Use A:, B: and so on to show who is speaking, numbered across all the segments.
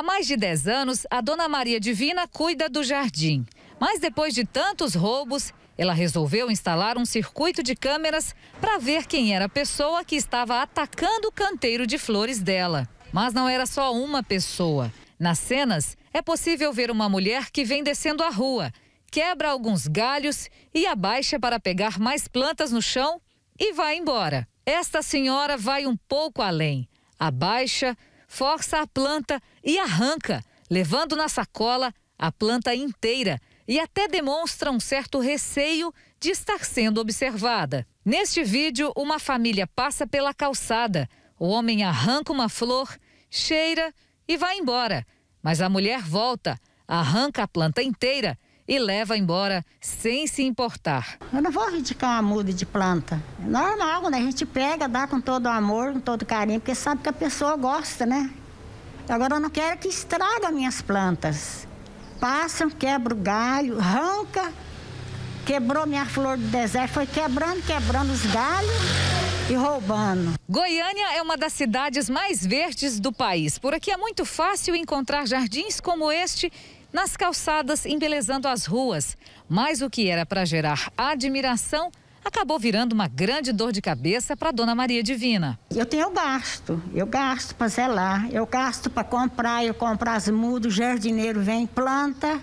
A: Há mais de 10 anos, a dona Maria Divina cuida do jardim. Mas depois de tantos roubos, ela resolveu instalar um circuito de câmeras para ver quem era a pessoa que estava atacando o canteiro de flores dela. Mas não era só uma pessoa. Nas cenas, é possível ver uma mulher que vem descendo a rua, quebra alguns galhos e abaixa para pegar mais plantas no chão e vai embora. Esta senhora vai um pouco além. Abaixa, força a planta e arranca, levando na sacola a planta inteira e até demonstra um certo receio de estar sendo observada. Neste vídeo, uma família passa pela calçada. O homem arranca uma flor, cheira e vai embora. Mas a mulher volta, arranca a planta inteira e leva embora sem se importar. Eu não vou criticar uma muda de planta. É normal, né? A gente pega,
B: dá com todo amor, com todo carinho, porque sabe que a pessoa gosta, né? Agora eu não quero que estraga minhas plantas. Passam, quebra o galho, arranca,
A: quebrou minha flor do deserto, foi quebrando, quebrando os galhos e roubando. Goiânia é uma das cidades mais verdes do país. Por aqui é muito fácil encontrar jardins como este nas calçadas, embelezando as ruas. Mas o que era para gerar admiração acabou virando uma grande dor de cabeça para Dona Maria Divina.
B: Eu tenho gasto, eu gasto para zelar, eu gasto para comprar, eu compro as mudas, o jardineiro vem planta,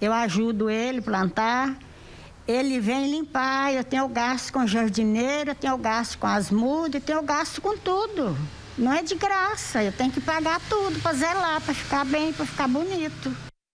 B: eu ajudo ele plantar, ele vem limpar, eu tenho gasto com jardineiro, eu tenho gasto com as mudas, eu tenho gasto com tudo. Não é de graça, eu tenho que pagar tudo para zelar, para ficar bem, para ficar bonito.